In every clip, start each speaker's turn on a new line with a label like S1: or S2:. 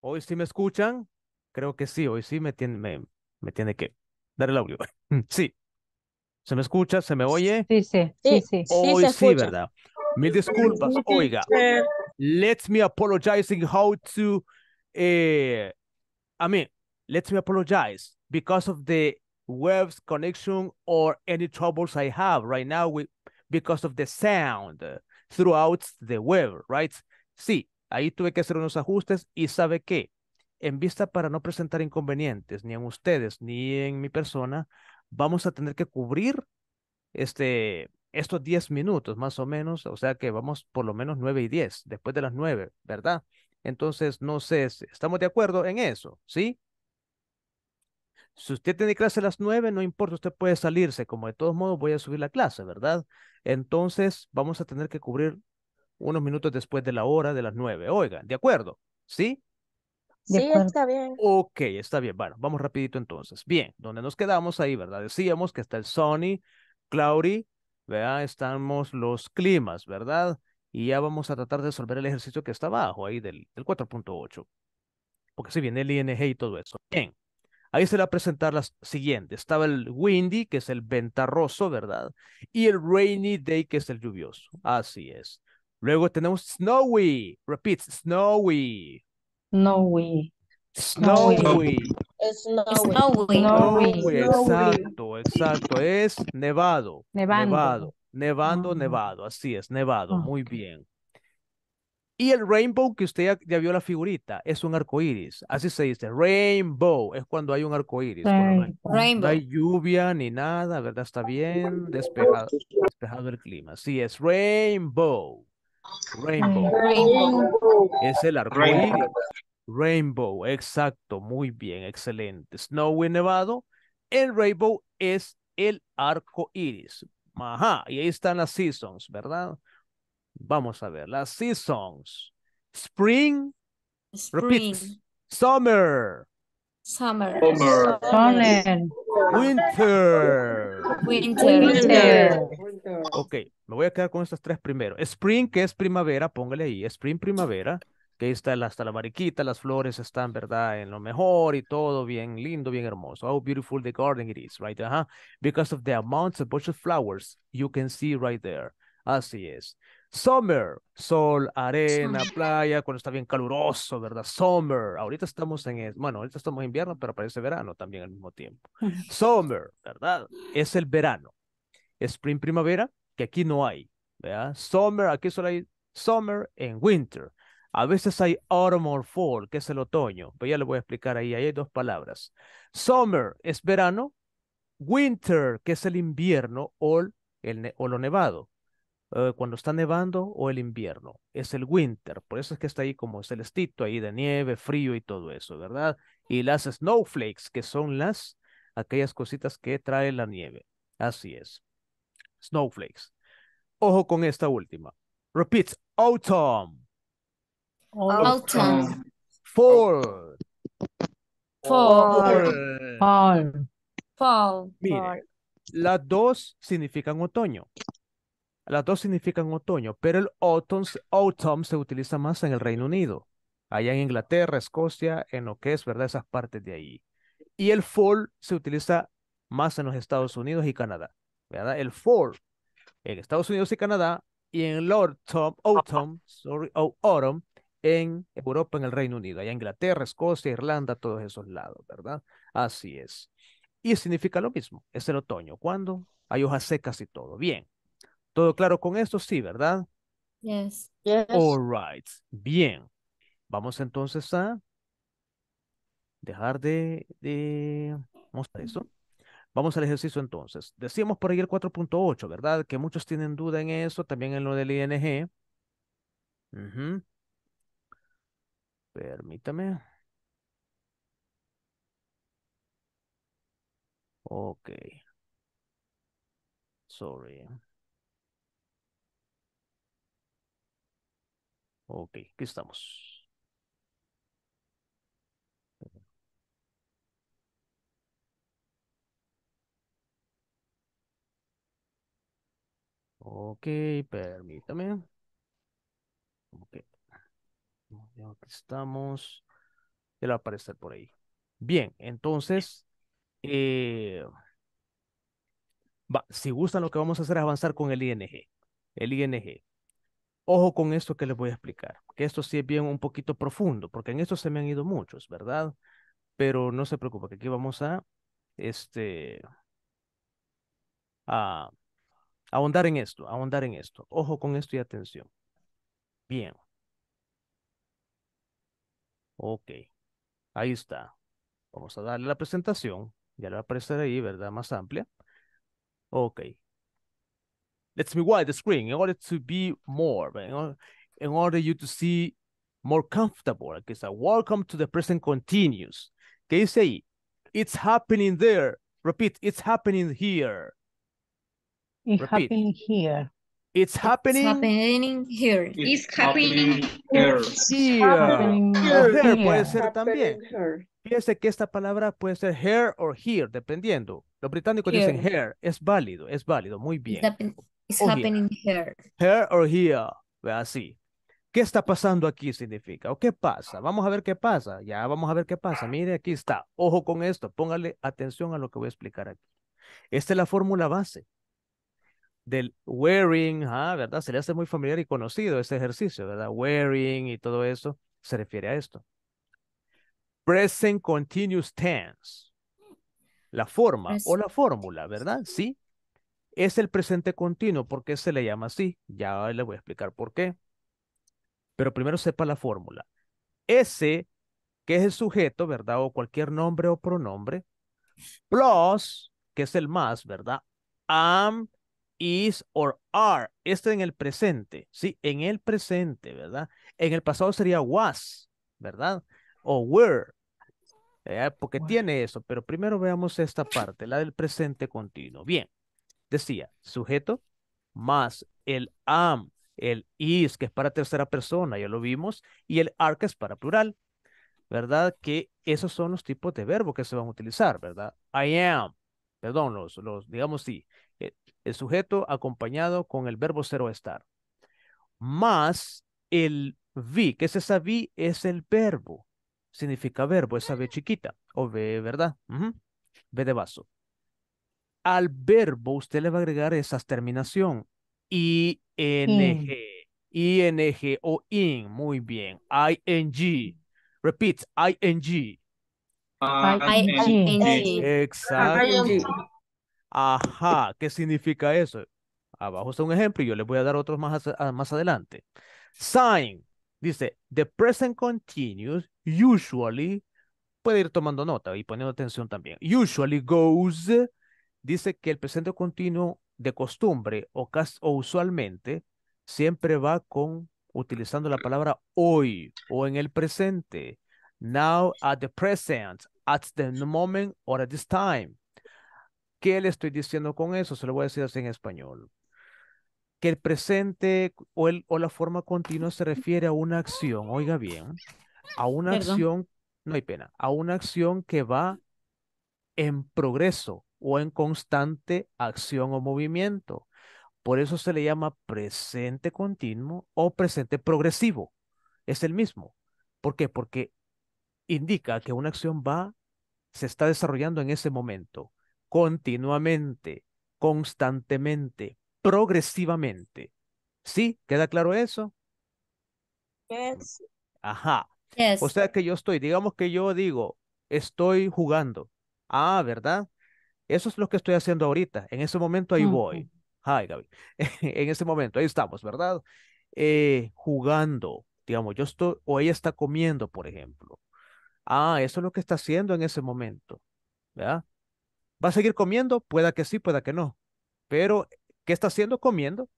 S1: Hoy sí me escuchan. Creo que sí, hoy sí me tiene, me, tiene que dar el audio. Sí. ¿Se me escucha? ¿Se me oye? Sí, sí, sí, sí. Hoy sí, ¿verdad? Mil disculpas, oiga. Let me in how to, eh, I mean, let me apologize because of the web's connection or any troubles I have right now with, because of the sound throughout the web, right? Sí, Ahí tuve que hacer unos ajustes y sabe qué, en vista para no presentar inconvenientes ni en ustedes ni en mi persona, vamos a tener que cubrir este, estos 10 minutos más o menos, o sea que vamos por lo menos 9 y 10, después de las 9, ¿verdad? Entonces, no sé, ¿estamos de acuerdo en eso? ¿Sí? Si usted tiene clase a las 9, no importa, usted puede salirse, como de todos modos voy a subir la clase, ¿verdad? Entonces, vamos a tener que cubrir unos minutos después de la hora de las nueve. Oigan, ¿de acuerdo? ¿Sí? sí, está bien. Ok, está bien. Bueno, vamos rapidito entonces. Bien, donde nos quedamos ahí, ¿verdad? Decíamos que está el Sony cloudy, Vea, Estamos los climas, ¿verdad? Y ya vamos a tratar de resolver el ejercicio que está abajo ahí del, del 4.8. Porque si viene el ING y todo eso. Bien, Ahí se le va a presentar la siguiente. Estaba el windy, que es el ventarroso, ¿verdad? Y el rainy day, que es el lluvioso. Así es. Luego tenemos Snowy. Repeat, Snowy. Snowy. Snowy. Snowy. Snowy. Exacto, exacto. Es nevado. Nevado. Nevando, mm. nevado. Así es, nevado. Ah. Muy bien. Y el rainbow que usted ya, vio la figurita es un arco iris. Así se dice. Rainbow es cuando hay un arco iris. Rainbow. No hay lluvia ni nada, ¿verdad? Está bien despejado, despejado el clima. Así es. Rainbow. Rainbow. Es el arco iris Rainbow, exacto, muy bien, excelente. Snowy nevado. El rainbow es el arco iris. Ajá, y ahí están las seasons, ¿verdad? Vamos a ver, las seasons. Spring. Spring. Summer. Summer. Summer. Winter. Ok, me voy a quedar con estas tres primero. Spring, que es primavera, póngale ahí. Spring, primavera, que ahí está hasta la mariquita, las flores están, ¿verdad? En lo mejor y todo bien lindo, bien hermoso. How beautiful the garden it is, right? Because of the amounts of bunch of flowers you can see right there. Así es. Summer, sol, arena, playa, cuando está bien caluroso, ¿verdad? Summer, ahorita estamos en, bueno, ahorita estamos en invierno, pero parece verano también al mismo tiempo. Summer, ¿verdad? Es el verano. Spring, primavera, que aquí no hay, ¿verdad? Summer, aquí solo hay summer en winter. A veces hay autumn or fall, que es el otoño, pero pues ya le voy a explicar ahí, ahí hay dos palabras. Summer es verano, winter, que es el invierno o, el, o lo nevado. Eh, cuando está nevando o el invierno. Es el winter, por eso es que está ahí como celestito, ahí de nieve, frío y todo eso, ¿verdad? Y las snowflakes, que son las, aquellas cositas que trae la nieve. Así es. Snowflakes. Ojo con esta última. Repeat, autumn. Autumn. Fall. Fall. Fall. Fall. las dos significan otoño. Las dos significan otoño, pero el autumn, se utiliza más en el Reino Unido, allá en Inglaterra, Escocia, en lo que es, ¿verdad? Esas partes de ahí. Y el fall se utiliza más en los Estados Unidos y Canadá, ¿verdad? El fall en Estados Unidos y Canadá y en el autumn, autumn, sorry, autumn en Europa, en el Reino Unido, allá en Inglaterra, Escocia, Irlanda, todos esos lados, ¿verdad? Así es. Y significa lo mismo, es el otoño, cuando hay hojas secas y todo. Bien, ¿Todo claro con esto? Sí, ¿verdad? Yes. yes. All right. Bien. Vamos entonces a dejar de, mostrar eso. Vamos al ejercicio entonces. Decíamos por ahí el 4.8, ¿verdad? Que muchos tienen duda en eso, también en lo del ING. Permítame. Ok. Sorry. Ok, aquí estamos. Ok, permítame. Ok. Aquí estamos. a aparecer por ahí. Bien, entonces, eh, va, si gustan, lo que vamos a hacer es avanzar con el ING. El ING. Ojo con esto que les voy a explicar, que esto sí es bien un poquito profundo, porque en esto se me han ido muchos, ¿verdad? Pero no se preocupe, que aquí vamos a, este, a ahondar en esto, ahondar en esto. Ojo con esto y atención. Bien. Ok, ahí está. Vamos a darle la presentación, ya le va a aparecer ahí, ¿verdad? Más amplia. Ok, let's be wide the screen in order to be more, in order, in order you to see more comfortable. Okay, so uh, welcome to the present continuous. Can you say it's happening there? Repeat, it's happening here. It's Repeat. happening here. It's happening. It's happening here. It's, it's happening, happening here. Here. Happening here. here. también. Fíjese que esta palabra puede ser here o here, dependiendo. Los británicos here. dicen here. Es válido, es válido. Muy bien. Oh, happening here. Así. ¿Qué está pasando aquí significa? ¿O qué pasa? Vamos a ver qué pasa. Ya vamos a ver qué pasa. Mire, aquí está. Ojo con esto. Póngale atención a lo que voy a explicar aquí. Esta es la fórmula base del wearing, ¿ah? ¿verdad? Se le hace muy familiar y conocido este ejercicio, ¿verdad? Wearing y todo eso se refiere a esto. Present continuous tense. La forma o la fórmula, ¿verdad? Sí, es el presente continuo. ¿Por qué se le llama así? Ya le voy a explicar por qué. Pero primero sepa la fórmula. S, que es el sujeto, ¿verdad? O cualquier nombre o pronombre. Plus, que es el más, ¿verdad? Am, is or are. Este en el presente, ¿sí? En el presente, ¿verdad? En el pasado sería was, ¿verdad? O were, porque tiene eso, pero primero veamos esta parte, la del presente continuo. Bien, decía sujeto más el am, el is, que es para tercera persona, ya lo vimos, y el are, que es para plural, ¿verdad? Que esos son los tipos de verbos que se van a utilizar, ¿verdad? I am, perdón, los, digamos sí, eh, el, sujeto acompañado con el verbo ser o estar, más el vi, que es esa vi, es el verbo, significa verbo, esa ve chiquita, o ve, ¿verdad? Ve de vaso al verbo usted le va a agregar esas terminación. ING, n ING o IN, muy bien. I-N-G. repeat, I-N-G. Exacto. Ajá, ¿qué significa eso? Abajo está un ejemplo y yo les voy a dar otros más, ah, más adelante. Sign, dice, the present continuous usually, puede ir tomando nota y poniendo atención también, usually goes dice que el presente continuo de costumbre o, usualmente siempre va con utilizando la palabra hoy o en el presente. Now at the present, at the moment or at this time. ¿Qué le estoy diciendo con eso? Se lo voy a decir así en español. Que el presente o, la forma continua se refiere a una acción, oiga bien, a una acción, no hay pena, a una acción que va en progreso, o en constante acción o movimiento. Por eso se le llama presente continuo o presente progresivo. Es el mismo. ¿Por qué? Porque indica que una acción va, se está desarrollando en ese momento, continuamente, constantemente, progresivamente. ¿Sí? ¿Queda claro eso? Yes. Ajá. O sea que yo estoy, digamos que yo digo, estoy jugando. Ah, ¿verdad? Eso es lo que estoy haciendo ahorita. En ese momento ahí voy. Ay, en ese momento, ahí estamos, ¿verdad? Eh, jugando, digamos, yo estoy, o ella está comiendo, por ejemplo. Ah, eso es lo que está haciendo en ese momento, ¿verdad? ¿Va a seguir comiendo? Pueda que sí, pueda que no. Pero, ¿qué está haciendo comiendo?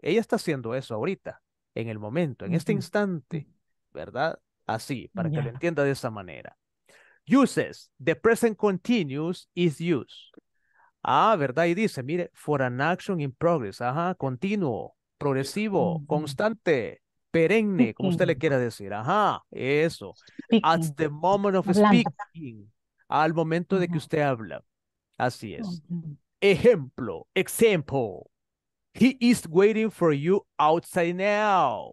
S1: Ella está haciendo eso ahorita, en el momento, en este instante, ¿verdad? Así, para que lo entienda de esa manera. Uses, the present continuous is used. Ah, ¿verdad? Y dice, mire, for an action in progress. Ajá, continuo, progresivo, constante, perenne, como usted le quiera decir. Ajá, eso. At the moment of speaking. Al momento de que usted habla. Así es. Ejemplo, example. He is waiting for you outside now.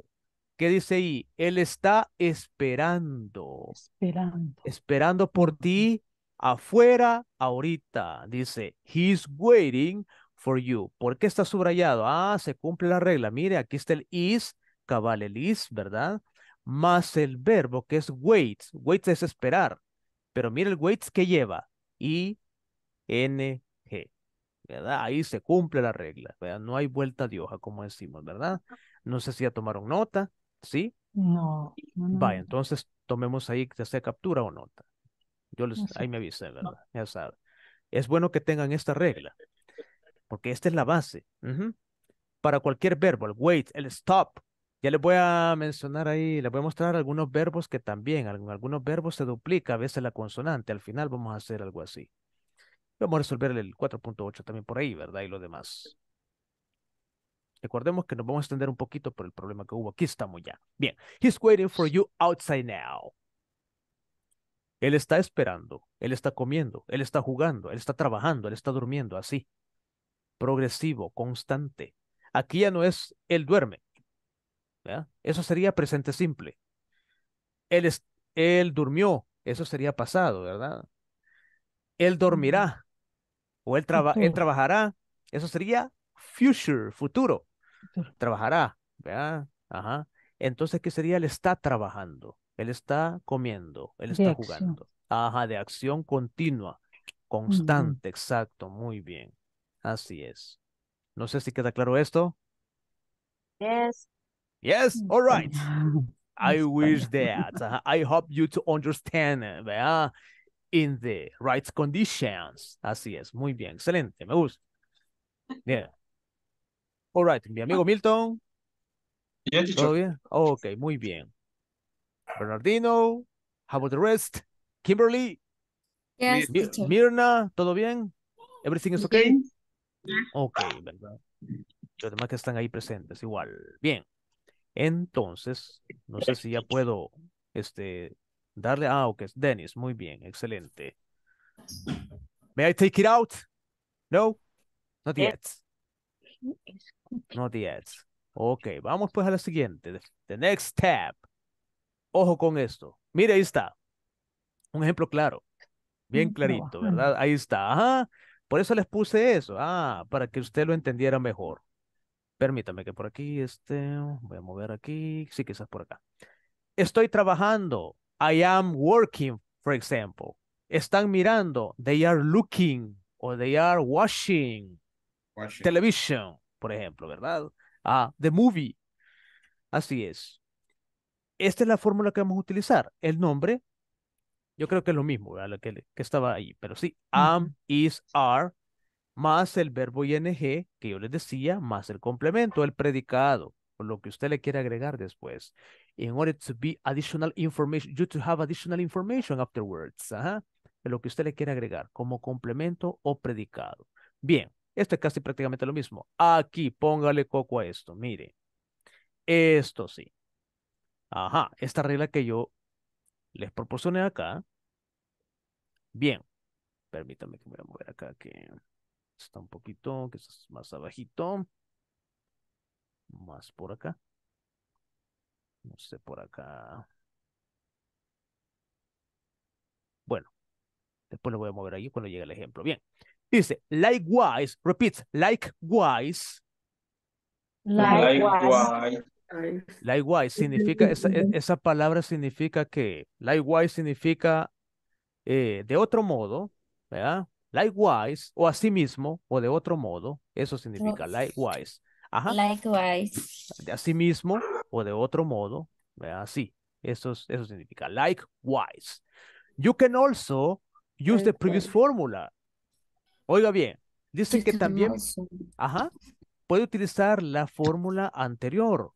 S1: ¿Qué dice ahí? Él está esperando. Esperando. Esperando por ti afuera ahorita. Dice, he's waiting for you. ¿Por qué está subrayado? Ah, se cumple la regla. Mire, aquí está el is, cabal el is, ¿verdad? Más el verbo que es wait. Wait es esperar. Pero mire el wait que lleva. I-N-G. ¿Verdad? Ahí se cumple la regla. No hay vuelta de hoja, como decimos, ¿verdad? No sé si ya tomaron nota. ¿Sí? No. va entonces tomemos ahí que sea captura o nota. Yo les, ahí me avisé, ¿verdad? Ya saben. Es bueno que tengan esta regla, porque esta es la base. Para cualquier verbo, el wait, el stop. Ya les voy a mencionar ahí, les voy a mostrar algunos verbos que también, algunos verbos se duplica a veces la consonante. Al final vamos a hacer algo así. Vamos a resolver el 4.8 también por ahí, ¿verdad? Y lo demás. Recordemos que nos vamos a extender un poquito por el problema que hubo. Aquí estamos ya. Bien. He's waiting for you outside now. Él está esperando, él está comiendo, él está jugando, él está trabajando, él está durmiendo, así. Progresivo, constante. Aquí ya no es él duerme. Eso sería presente simple. Él, él durmió, eso sería pasado, ¿verdad? Él dormirá mm. o él, él trabajará, eso sería future, futuro trabajará, ¿verdad? Ajá. Entonces, ¿qué sería? Él está trabajando, él está comiendo, él está jugando. Ajá, de acción continua, constante, exacto, muy bien. Así es. No sé si queda claro esto. Yes. Yes, all right. I wish that. I hope you to understand, ¿verdad? In the right conditions. Así es, muy bien, excelente, me gusta. Yeah. All mi amigo Milton. ¿Todo bien? ok, muy bien. Bernardino, how about the rest? Kimberly. Mirna, ¿todo bien? Everything is okay? Ok, ¿verdad? Los demás que están ahí presentes, igual. Bien. Entonces, no sé si ya puedo este, darle. Ah, ok, Dennis, muy bien, excelente. May I take it out? No, not eh. yet. Not yet. Ok, vamos pues a la siguiente. The next tab. Ojo con esto. Mire, ahí está. Un ejemplo claro. Bien clarito, ¿verdad? Ahí está. Ajá. Por eso les puse eso. Ah, para que usted lo entendiera mejor. Permítame que por aquí, este, voy a mover aquí. Sí, quizás por acá. Estoy trabajando. I am working, for example. Están mirando. They are looking. O they are watching. television por ejemplo, ¿verdad? Ah, The Movie. Así es. Esta es la fórmula que vamos a utilizar. El nombre, yo creo que es lo mismo, ¿verdad? Que, que estaba ahí, pero sí, am, is, are, más el verbo ing que yo les decía, más el complemento, el predicado, o lo que usted le quiere agregar después. In order to be additional information, you to have additional information afterwards. Lo que usted le quiere agregar como complemento o predicado. Bien, esto es casi prácticamente lo mismo. Aquí, póngale coco a esto. Mire, esto sí. Ajá, esta regla que yo les proporcioné acá. Bien, permítanme que me voy a mover acá, que está un poquito, que está más abajito. Más por acá. No sé, por acá. Bueno, después lo voy a mover allí cuando llegue el ejemplo. Bien, Dice, likewise, repeat, likewise. Likewise. Likewise significa, e, esa, palabra significa que, likewise significa eh, de otro modo, ¿verdad? Likewise, o así mismo, o de otro modo, eso significa likewise. Ajá. Likewise. De así mismo, o de otro modo, ¿verdad? Así, eso, eso significa likewise. You can also use the previous formula Oiga bien, dicen que también ajá, puede utilizar la fórmula anterior.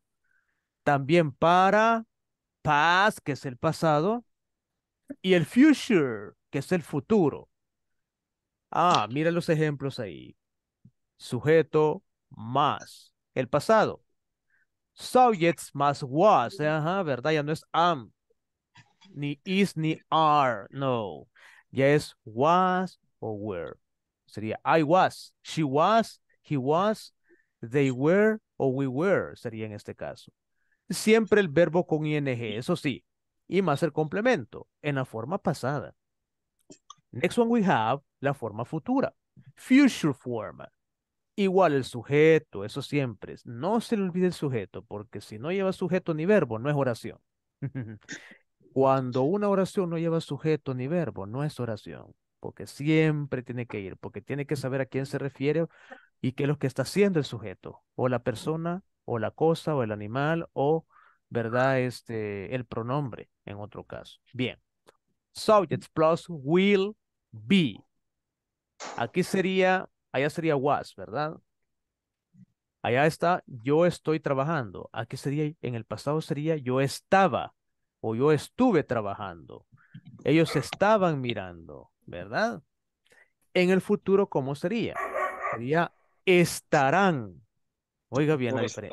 S1: También para past, que es el pasado, y el future, que es el futuro. Ah, mira los ejemplos ahí. Sujeto más el pasado. Subjects más was, eh, ajá, ¿verdad? Ya no es am, ni is, ni are, no. Ya es was o were. Sería I was, she was, he was, they were o we were sería en este caso. Siempre el verbo con ing, eso sí, y más el complemento en la forma pasada. Next one we have la forma futura, future form. Igual el sujeto, eso siempre. No se le olvide el sujeto, porque si no lleva sujeto ni verbo, no es oración. Cuando una oración no lleva sujeto ni verbo, no es oración porque siempre tiene que ir, porque tiene que saber a quién se refiere y qué es lo que está haciendo el sujeto, o la persona, o la cosa, o el animal, o, ¿verdad? Este, el pronombre en otro caso. Bien. Subjects plus will be. Aquí sería, allá sería was, ¿verdad? Allá está, yo estoy trabajando. Aquí sería, en el pasado sería, yo estaba o yo estuve trabajando. Ellos estaban mirando. ¿verdad? En el futuro, ¿cómo sería? Sería estarán. Oiga bien Alfred.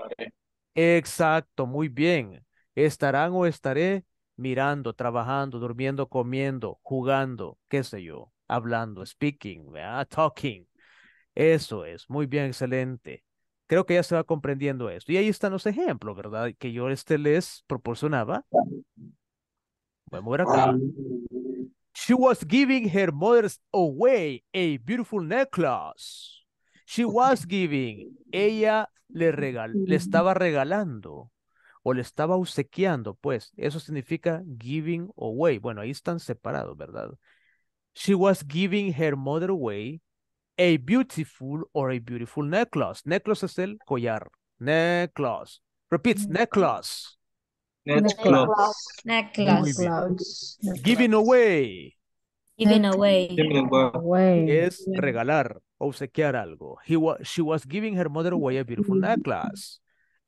S1: Exacto, muy bien. Estarán o estaré mirando, trabajando, durmiendo, comiendo, jugando, qué sé yo, hablando, speaking, talking. Eso es, muy bien, excelente. Creo que ya se va comprendiendo esto. Y ahí están los ejemplos, ¿verdad? Que yo este les proporcionaba. Bueno, voy a She was giving her mother's away a beautiful necklace. She was giving. Ella le, regal, le estaba regalando o le estaba obsequiando, pues. Eso significa giving away. Bueno, ahí están separados, ¿verdad? She was giving her mother away a beautiful or a beautiful necklace. Necklace es el collar. Necklace. Repeats, necklace. Necklace, Giving away. Giving away. Es regalar, obsequiar algo. she was giving her mother away a beautiful necklace.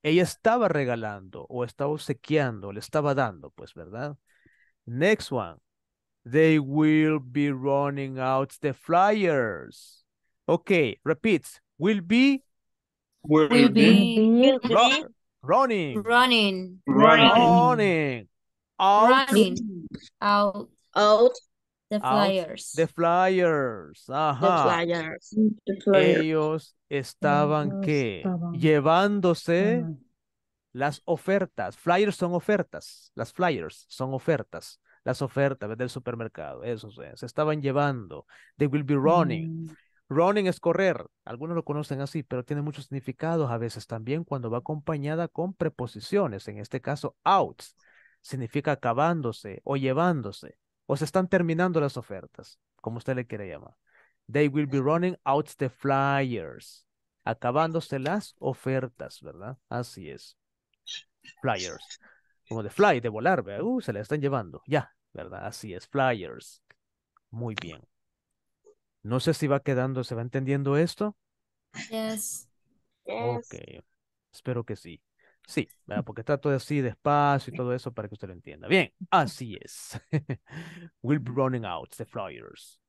S1: Ella estaba regalando o estaba obsequiando, le estaba dando, pues, ¿verdad? Next one. They will be running out the flyers. Okay, repeats. Will be. Will, be. Running. Running. Running. Out. Running. Out. Out. The Flyers. the Flyers. Ajá. The Flyers. Ellos estaban que llevándose las ofertas. Flyers son ofertas. Las Flyers son ofertas. Las ofertas del supermercado. Eso se, estaban llevando. They will be running. Mm. Running es correr, algunos lo conocen así, pero tiene muchos significados a veces también cuando va acompañada con preposiciones, en este caso outs, significa acabándose o llevándose, o se están terminando las ofertas, como usted le quiere llamar. They will be running out the flyers, acabándose las ofertas, ¿verdad? Así es. Flyers, como de fly, de volar, ¿verdad? Uh, se la están llevando, ya, ¿verdad? Así es, flyers. Muy bien. No sé si va quedando, ¿se va entendiendo esto? Yes. Ok, espero que sí. Sí, mm. porque está todo así despacio y todo eso para que usted lo entienda. Bien, así es. We'll be mm. running out the flyers.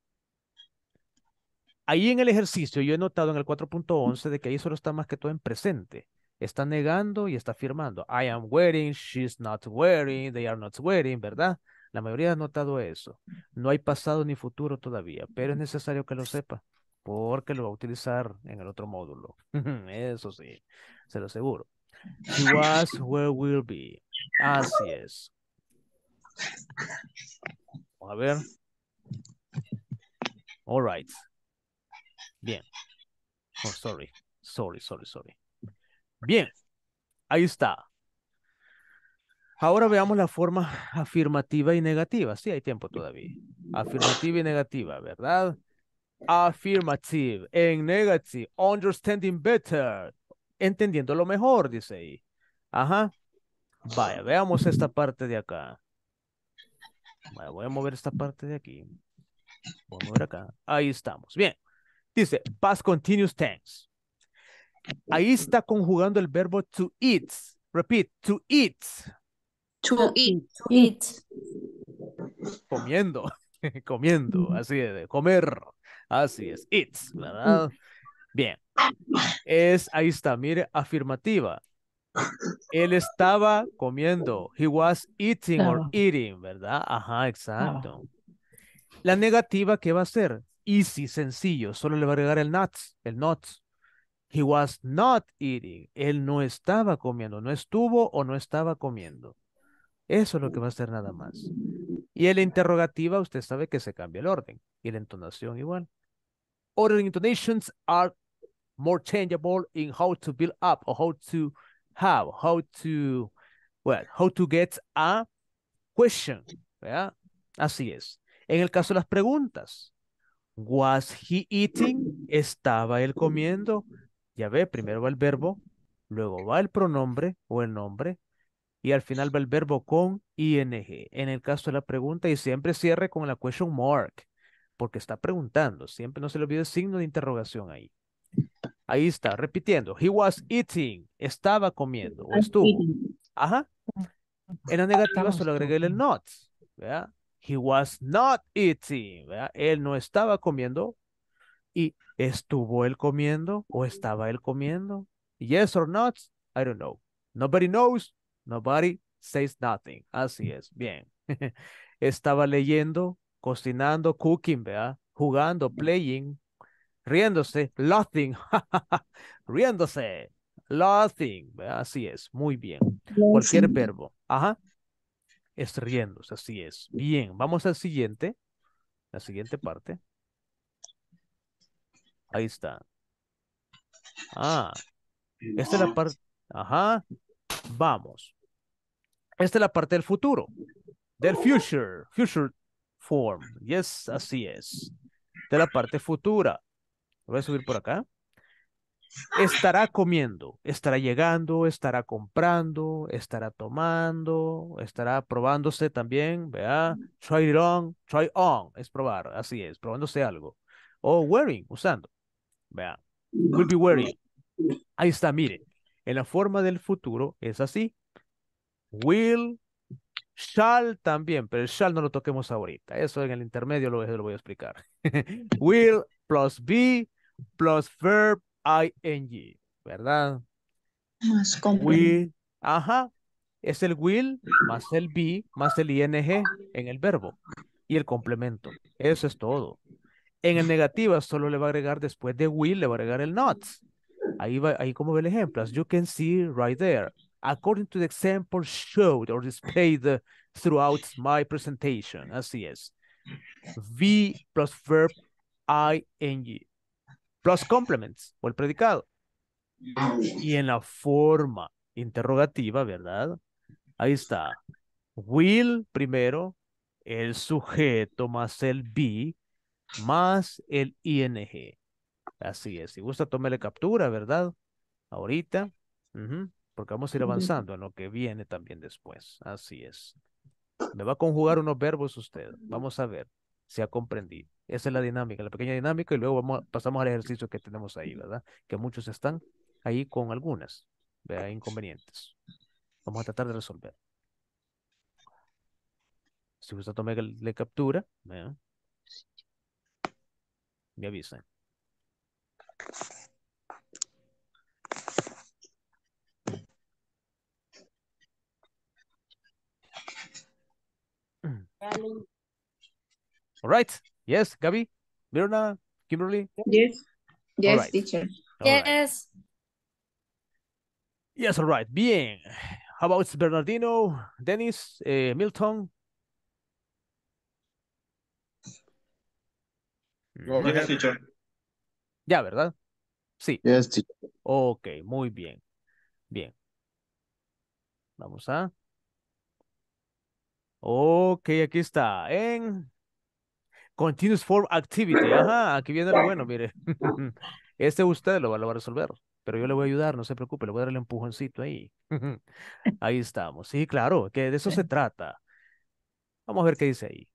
S1: Ahí en el ejercicio yo he notado en el 4.11 de que ahí solo está más que todo en presente. Está negando y está afirmando. I am wearing, she's not wearing, they are not wearing, ¿verdad? La mayoría ha notado eso. No hay pasado ni futuro todavía, pero es necesario que lo sepa, porque lo va a utilizar en el otro módulo. eso sí, se lo aseguro. was where will be. Así es. a ver. All right. Bien. Oh, sorry. Sorry, sorry, sorry. Bien. Ahí está. Ahora veamos la forma afirmativa y negativa. Sí, hay tiempo todavía. Afirmativa y negativa, ¿verdad? Affirmative, en negative, understanding better, entendiendo lo mejor, dice ahí. Ajá. Vaya, veamos esta parte de acá. voy a mover esta parte de aquí. Voy a mover acá. Ahí estamos. Bien. Dice, past continuous tense. Ahí está conjugando el verbo to eat. Repeat, to eat. To eat. Ah, comiendo, comiendo, así es, de comer. Así es, it's, ¿verdad? Bien. Es, ahí está, mire, afirmativa. Él estaba comiendo. He was eating or eating, ¿verdad? Ajá, exacto. La negativa, ¿qué va a ser? Easy, sencillo. Solo le va a agregar el not, el not. He was not eating. Él no estaba comiendo. No estuvo o no estaba comiendo. Eso es lo que va a hacer nada más. Y en la interrogativa, usted sabe que se cambia el orden y la entonación igual. Order intonations are more changeable in how to build up or how to have, how to, well, how to get a question. Así es. En el caso de las preguntas, was he eating? ¿Estaba él comiendo? Ya ve, primero va el verbo, luego va el pronombre o el nombre, y al final va el verbo con ing en el caso de la pregunta y siempre cierre con la question mark porque está preguntando. Siempre no se le olvide el signo de interrogación ahí. Ahí está, repitiendo. He was eating. Estaba comiendo estuvo. Ajá. En la negativa solo agregué el not. He was not eating. Él no estaba comiendo. Y estuvo él comiendo o estaba él comiendo. Yes or not, I don't know. Nobody knows. Nobody says nothing. Así es, bien. Estaba leyendo, cocinando, cooking, ¿verdad? Jugando, playing, riéndose, laughing, riéndose, laughing, así es, muy bien. Cualquier verbo, ajá, es riéndose, así es. Bien, vamos al siguiente, la siguiente parte. Ahí está. Ah, esta es la parte, ajá, Vamos. Esta es la parte del futuro. Del future. Future form. Yes, así es. De la parte futura. Voy a subir por acá. Estará comiendo, estará llegando, estará comprando, estará tomando, estará probándose también, vea. Try it on, try on, es probar, así es, probándose algo. O wearing, usando, vea. Will be wearing. Ahí está, mire. En la forma del futuro es así. Will, shall también, pero el shall no lo toquemos ahorita. Eso en el intermedio lo, voy a explicar. will plus be plus verb ing, ¿verdad? Más Will, ajá. Es el will más el be más el ing en el verbo y el complemento. Eso es todo. En el negativo solo le va a agregar después de will, le va a agregar el not. Ahí, ahí como ve el ejemplo, as you can see right there. According to the example showed or displayed throughout my presentation. Así es. V plus verb ing. Plus complements o el predicado. Y en la forma interrogativa, ¿verdad? Ahí está. Will primero, el sujeto más el be más el ing. Así es. Si gusta, la captura, ¿verdad? Ahorita. Porque vamos a ir avanzando en lo que viene también después. Así es. Me va a conjugar unos verbos usted. Vamos a ver si ha comprendido. Esa es la dinámica, la pequeña dinámica, y luego pasamos al ejercicio que tenemos ahí, ¿verdad? Que muchos están ahí con algunas ¿verdad? inconvenientes. Vamos a tratar de resolver. Si gusta, tome la captura. Me avisan. All right. Yes, Gabby, Mirna, Kimberly. Yes. Yes, right. teacher. All yes. Right. Yes, all right. Bien. How about Bernardino, Dennis, uh, Milton? yes, teacher. Ya, ¿verdad? Sí. Ok, muy bien. Bien. Vamos a. Ok, aquí está. En Continuous Form Activity. Ajá, aquí viene lo bueno, mire. Este usted lo va, a resolver, pero yo le voy a ayudar, no se preocupe, le voy a dar el empujoncito ahí. Ahí estamos. Sí, claro, que de eso se trata. Vamos a ver qué dice ahí.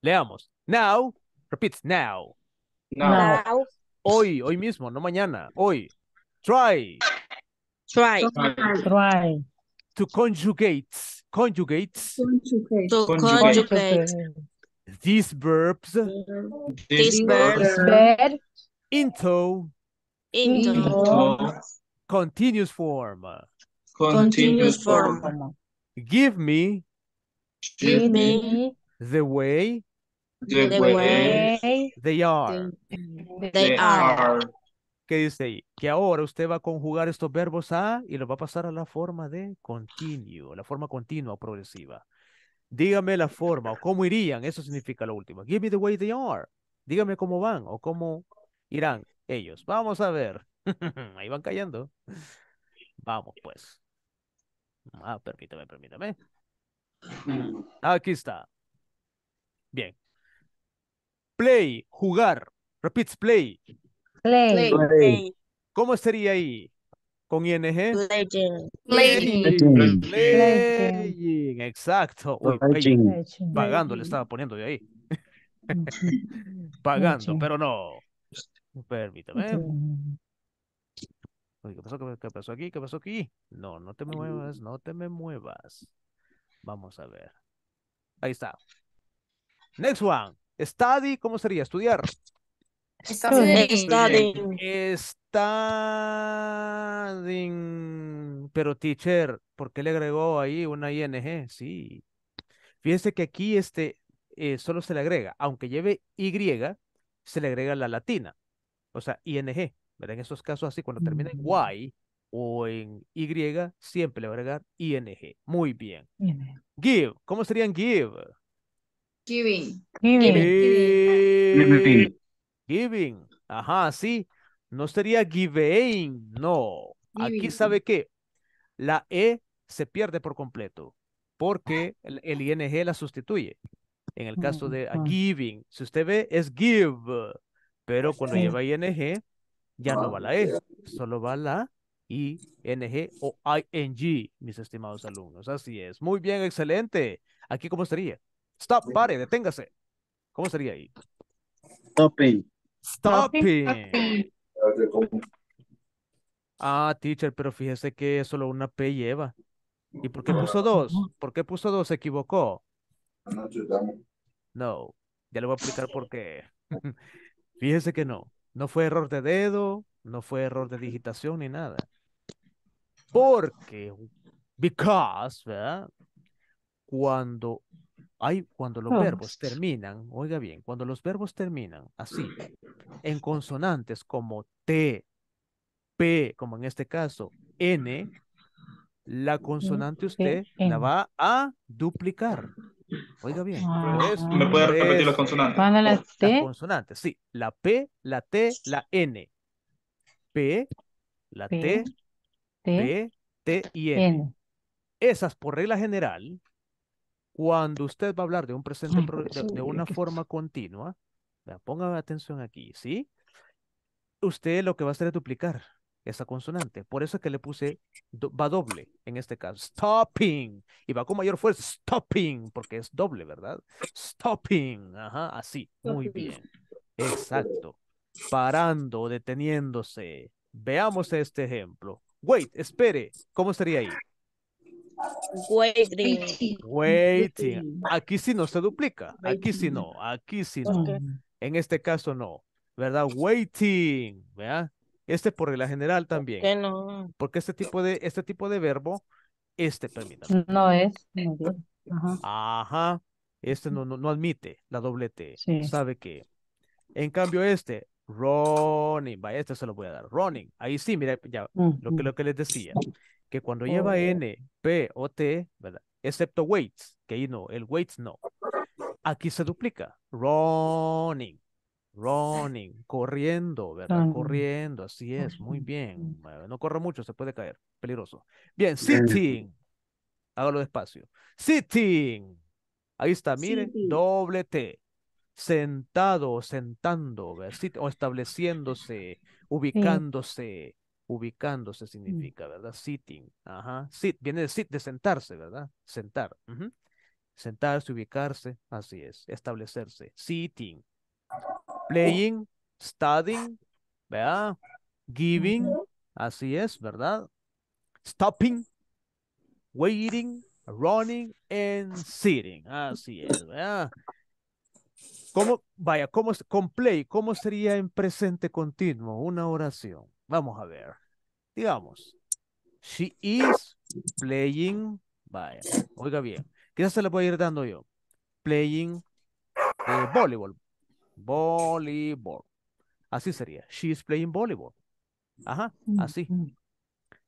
S1: Leamos. Now, repeat, now. Now. Now. Hoy, hoy mismo, no mañana, hoy. Try. Try. Try. To conjugate. Conjugate. To conjugate. These verbs. These verbs. verbs. Into. Into. into. Continuous form. Continuous form. Give me. Give me. The way.
S2: The, way,
S1: they are. They, are. ¿Qué dice ahí? Que ahora usted va a conjugar estos verbos a y los va a pasar a la forma de continuo, la forma continua o progresiva. Dígame la forma o cómo irían, eso significa lo último. Give me the way they are. Dígame cómo van o cómo irán ellos. Vamos a ver. ahí van cayendo. Vamos pues. Ah, permítame, permítame. Mm. Aquí está. Bien. Play, jugar. Repeats, play. Play. ¿Cómo estaría ahí? ¿Con ING? Playing. Playing. Exacto. Pagando le estaba poniendo de ahí. Pagando, pero no. Permítame. ¿qué pasó? aquí? ¿Qué pasó aquí? No, no te muevas, no te me muevas. Vamos a ver. Ahí está. Next one. Study, ¿cómo sería? Estudiar. Studying. Studying. Pero teacher, ¿por qué le agregó ahí una ing? Sí. Fíjense que aquí este eh, solo se le agrega, aunque lleve y, se le agrega la latina, o sea, ing. ¿Verdad? En esos casos así, cuando termina en mm. y o en y, siempre le va a agregar ing. Muy bien. Give, ¿cómo serían give? Giving. Giving. Giving. Ajá, sí. No sería giving, no. Aquí sabe que la E se pierde por completo porque el, ING la sustituye. En el caso de giving, si usted ve, es give, pero cuando lleva ING, ya no va la E, solo va la ING o ING, mis estimados alumnos. Así es. Muy bien, excelente. Aquí, ¿cómo estaría? Stop, pare, deténgase. ¿Cómo sería ahí? Stopping. Stopping. Ah, teacher, pero fíjese que solo una P lleva. ¿Y por qué puso dos? ¿Por qué puso dos? ¿Se equivocó? No, ya le voy a explicar por qué. fíjese que no. No fue error de dedo, no fue error de digitación ni nada. Porque, because, ¿verdad? Cuando cuando los oh. verbos terminan, oiga bien, cuando los verbos terminan así, en consonantes como T, P, como en este caso, N, la consonante usted la va a duplicar. Oiga bien. Ah. ¿Me puede repetir las consonantes? la T. consonantes, sí. La P, la T, la N. P, la T, T, P, T y N. Esas, por regla general, cuando usted va a hablar de un presente de, una forma continua, ponga atención aquí, ¿sí? Usted lo que va a hacer es duplicar esa consonante. Por eso es que le puse, va doble en este caso, stopping. Y va con mayor fuerza, stopping, porque es doble, ¿verdad? Stopping, ajá, así, muy bien. Exacto. Parando, deteniéndose. Veamos este ejemplo. Wait, espere, ¿cómo estaría ahí? Waiting. Waiting. Aquí sí no se duplica. Aquí sí no. Aquí sí no. En este caso no. ¿Verdad? Waiting. Este por regla general también. no? Porque este tipo de, este tipo de verbo, este termina. No es. Ajá. Ajá. Este no, no, admite la doble T. Sabe que. En cambio, este, running, Vaya, este se lo voy a dar. Running. Ahí sí, mira, ya, lo, que, lo que les decía que cuando lleva oh. N, P o T, ¿verdad? excepto weights, que ahí no, el weights no. Aquí se duplica. Running, running, corriendo, ¿verdad? Corriendo, así es, muy bien. Mm. No corre mucho, se puede caer, peligroso. Bien, sitting. Hágalo despacio. Sitting. Ahí está, miren, doble T. Sentado, sentando, o estableciéndose, ubicándose ubicándose mm. significa, ¿verdad? Sitting, ajá. Sit, viene de sit, de sentarse, ¿verdad? Sentar. Sentarse, ubicarse, así es, establecerse. Sitting. Playing, studying, ¿verdad? Giving, así es, ¿verdad? Stopping, waiting, running, and sitting, así es, ¿verdad? ¿Cómo, vaya, cómo, con play, cómo sería en presente continuo una oración? Vamos a ver. Digamos, she is playing, vaya, oiga bien, quizás se la puedo ir dando yo, playing eh, Voleibol. Voleibol. Así sería. She is playing voleibol. Ajá, así.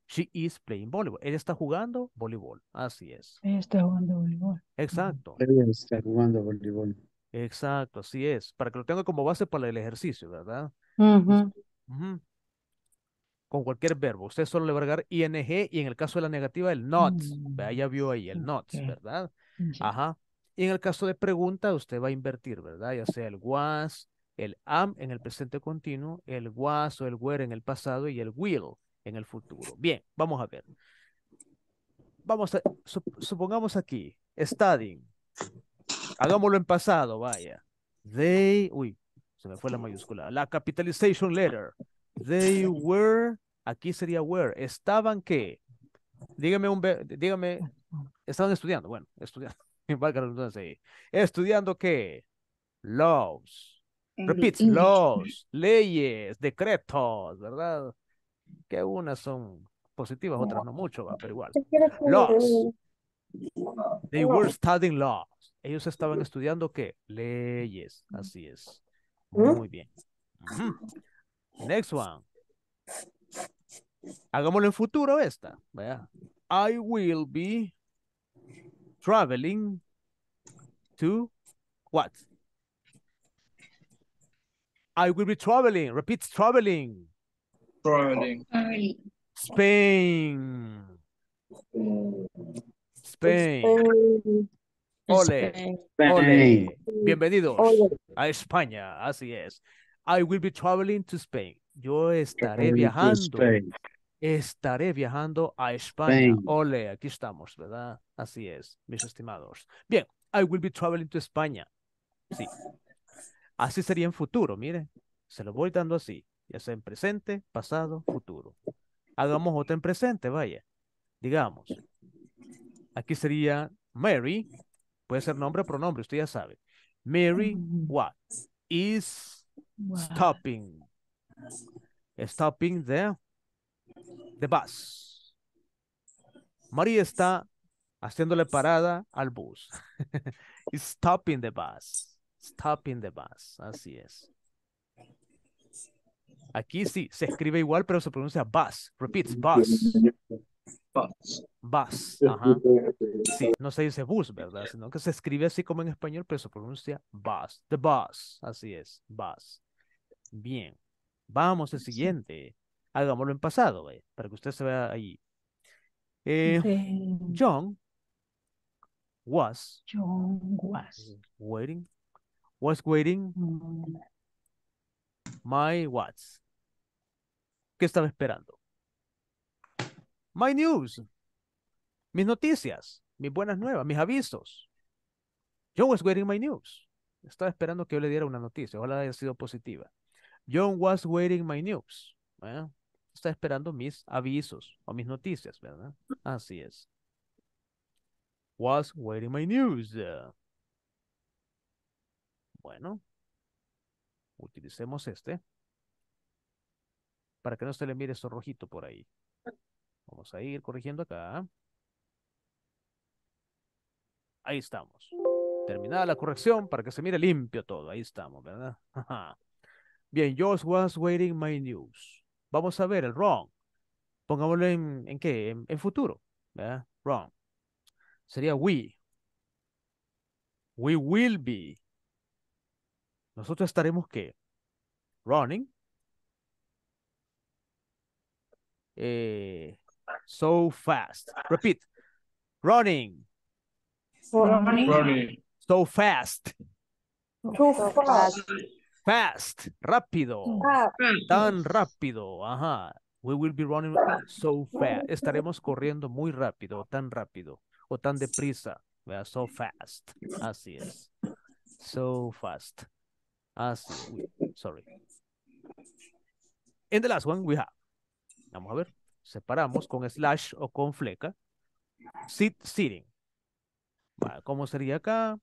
S1: She is playing volleyball. Él está jugando voleibol. Así es. él está jugando voleibol. Exacto. él está jugando voleibol. Exacto, así es. Para que lo tenga como base para el ejercicio, ¿verdad? con cualquier verbo. Usted solo le va a agregar ing y en el caso de la negativa el not. Mm, ya vio ahí el not, ¿verdad? Ajá. Y en el caso de pregunta, usted va a invertir, ¿verdad? Ya sea el was, el am en el presente continuo, el was o el were en el pasado y el will en el futuro. Bien, vamos a ver. Vamos a, supongamos aquí, studying. Hagámoslo en pasado, vaya. They, uy, se me fue la mayúscula. La capitalization letter. They were, aquí sería were, estaban que Dígame un, dígame, estaban estudiando, bueno, estudiando, estudiando que Laws.
S2: Repeat, laws,
S1: leyes, decretos, ¿verdad? Que unas son positivas, otras no mucho, pero igual. Laws. They were studying laws. Ellos estaban estudiando que, Leyes, así es. ¿Mm? Muy bien. Next one. Hagámoslo en futuro esta. I will be traveling to what? I will be traveling. Repeat traveling. Traveling. Spain. Spain. Ole. Bienvenidos a España. Así es. I will be traveling to Spain. Yo estaré viajando. Estaré viajando a España. Ole, aquí estamos, ¿verdad? Así es, mis estimados. Bien, I will be traveling to España. Sí. Así sería en futuro, Mire, Se lo voy dando así. Ya sea en presente, pasado, futuro. Hagamos otra en presente, vaya. Digamos. Aquí sería Mary. Puede ser nombre o pronombre, usted ya sabe. Mary, mm. what? Is Stopping. Stopping the, the bus. María está haciéndole parada al bus. stopping the bus. Stopping the bus. Así es. Aquí sí, se escribe igual, pero se pronuncia bus. Repeats, bus. Bus. Bus, ajá. Este sí, no se dice bus, ¿verdad? Sino que se escribe así como en español, pero se pronuncia bus. The bus, así es, bus. Bien. Vamos al siguiente. Hagámoslo en pasado, para que usted se vea ahí. Eh, John was. Waiting. Was waiting. Mm. My what? ¿Qué estaba esperando? My news. Mis noticias. Mis buenas nuevas. Mis avisos. John was waiting my news. Estaba esperando que yo le diera una noticia. Ojalá haya sido positiva. John was waiting my news. está esperando mis avisos o mis noticias, ¿verdad? Así es. Was waiting my news. Bueno, utilicemos este para que no se le mire esto rojito por ahí. Vamos a ir corrigiendo acá. Ahí estamos. Terminada la corrección para que se mire limpio todo. Ahí estamos, ¿verdad? Ajá. Bien, George was waiting my news. Vamos a ver el wrong. Pongámoslo en, qué? En, futuro. Wrong. Sería we. We will be. Nosotros estaremos qué? Running. Eh, so fast. Repeat. Running. Running. So fast. So fast fast, rápido, tan rápido, ajá. We will be running so fast. Estaremos corriendo muy rápido, tan rápido, o tan deprisa. We so fast. Así es. So fast. Así. sorry. En the last one we have. Vamos a ver. Separamos con slash o con fleca. Sit, sitting. ¿Cómo sería acá?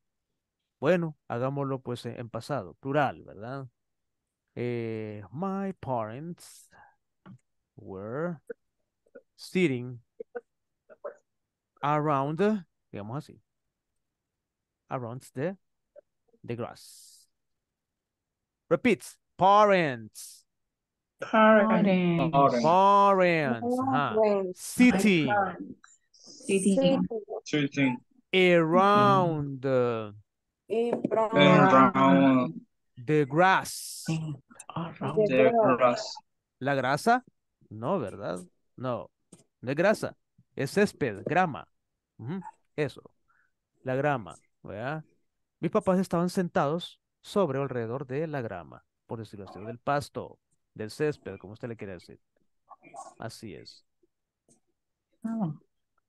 S1: Bueno, hagámoslo pues en pasado, plural, ¿verdad? Eh, my parents were sitting around, digamos así, around the, grass. Repeats, parents. Parents. Parents. City. City. Around. The grass. Ah, the grass. La grasa? No, ¿verdad? No. No es grasa. Es césped, grama. Eso. La grama. ¿verdad? Mis papás estaban sentados sobre alrededor de la grama, por decirlo así, del pasto, del césped, como usted le quiere decir. Así es. Ah.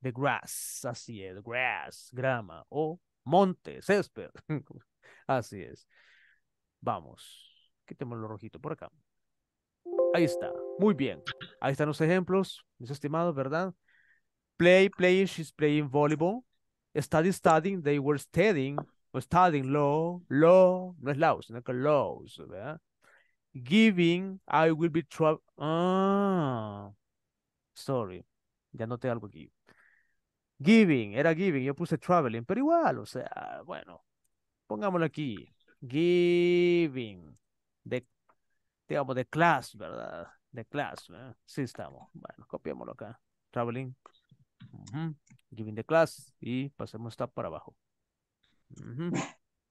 S1: The grass, así es, grass, grama o Montes, césped. Así es. Vamos, quitemos lo rojito por acá. Ahí está, muy bien. Ahí están los ejemplos, mis estimados, ¿verdad? Play, play, she's playing volleyball. Study, studying, they were studying, studying law, law, no es laws, sino que laws, Giving, I will be ah, sorry, ya noté algo aquí. Giving, era Giving, yo puse Traveling, pero igual, o sea, bueno, pongámoslo aquí. Giving, de, digamos, de class, ¿verdad? De class, ¿verdad? Sí estamos. Bueno, copiémoslo acá. Traveling, Giving the class y pasemos esta para abajo.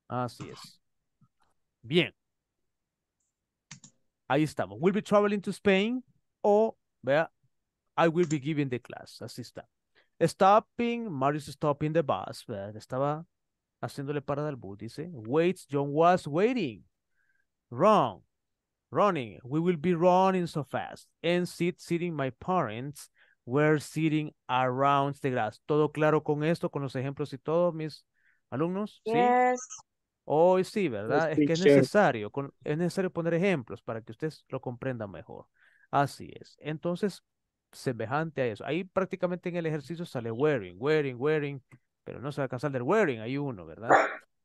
S1: Así es. Bien. Ahí estamos. We'll be traveling to Spain o, vea, I will be giving the class. Así está. Stopping, Mario's stopping the bus, ¿verdad? Estaba haciéndole parada al bus, dice. Waits, John was waiting. Wrong, running. We will be running so fast. And sit, sitting, my parents were sitting around the grass. ¿Todo claro con esto, con los ejemplos y todo, mis alumnos? ¿Sí? Hoy sí, ¿verdad? es que es necesario, es necesario poner ejemplos para que ustedes lo comprendan mejor. Así es. Entonces, semejante a eso. Ahí prácticamente en el ejercicio sale wearing, wearing, wearing, pero no se va a del wearing, hay uno, ¿verdad?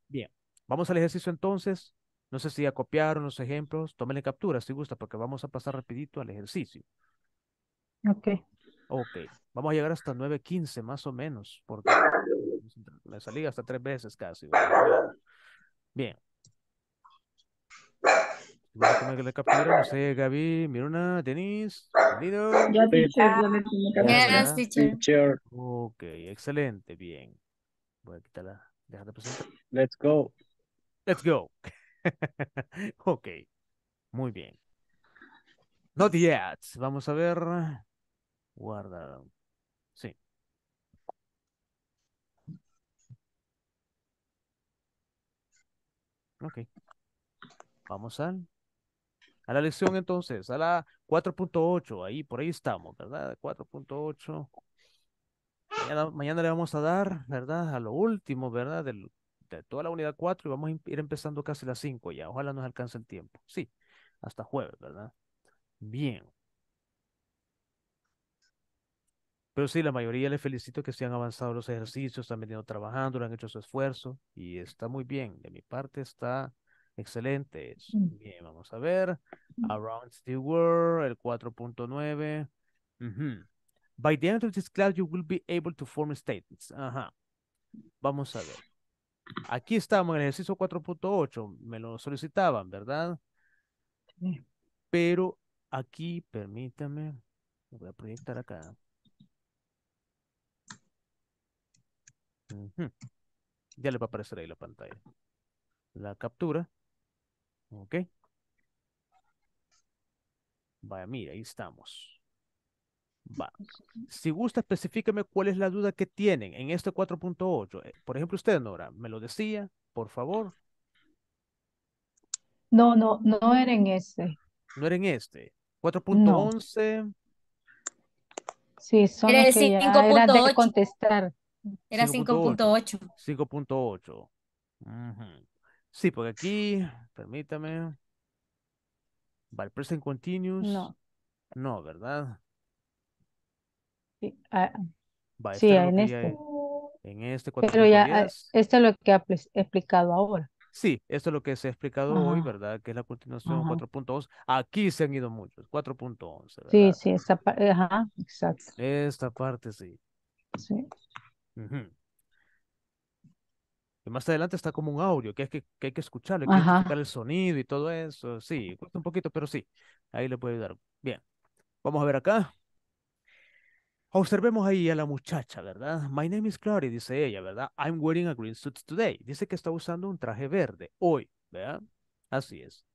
S1: Bien, vamos al ejercicio entonces. No sé si acopiaron los ejemplos, tómenle captura si gusta, porque vamos a pasar rapidito al ejercicio. Ok. Ok, vamos a llegar hasta 9.15 más o menos, porque la salí hasta tres veces casi. Bien, Voy a Gaby, Miruna, Denis, bienvenido. Ya, teacher, Ok, excelente, bien. Voy a quitarla, de Let's go. Let's go. ok, muy bien. Not yet. Vamos a ver. Guarda. Sí. Ok. Vamos al a la lección entonces, a la 4.8, ahí por ahí estamos, ¿verdad? 4.8. Mañana, le vamos a dar, ¿verdad? A lo último, ¿verdad? de toda la unidad 4 y vamos a ir empezando casi las 5 ya. Ojalá nos alcance el tiempo. Sí, hasta jueves, ¿verdad? Bien. Pero sí, la mayoría les felicito que se han avanzado los ejercicios, han venido trabajando, han hecho su esfuerzo y está muy bien. De mi parte está Excelente. Mm. Bien, vamos a ver. Mm. Around the World, el 4.9. By the end of this class, you will be able to form statements. Ajá. Vamos a ver. Aquí estamos en el ejercicio 4.8. Me lo solicitaban, ¿verdad? Pero aquí, permítame, lo voy a proyectar acá. Ya le va a aparecer ahí la pantalla. La captura. Ok. Vaya, mira, ahí estamos. Va. Si gusta, especificame cuál es la duda que tienen en este 4.8. Eh, por ejemplo, usted, Nora, me lo decía, por favor. No, no, no era en este. No era en este. 4.11. Sí, son era 5.8. Contestar. Era 5.8. 5.8. Sí, porque aquí, permítame. ¿Va present continuous? No. No, ¿verdad? Sí, ah, este este en este. Pero ya, ah, esto es lo que ha explicado ahora. Sí, esto es lo que se ha explicado hoy, ¿verdad? Que es la continuación 4.11. Aquí se han ido muchos, 4.11. Sí, sí, esta parte, ajá, exacto. Esta parte sí. Sí más adelante está como un audio que, hay que, hay que escucharlo, hay que escuchar el sonido y todo eso. Sí, cuesta un poquito, pero sí, ahí le puede ayudar. Bien, vamos a ver acá. Observemos ahí a la muchacha, ¿verdad? My name is Clary, dice ella, ¿verdad? I'm wearing a green suit today. Dice que está usando un traje verde hoy, ¿verdad? Así es.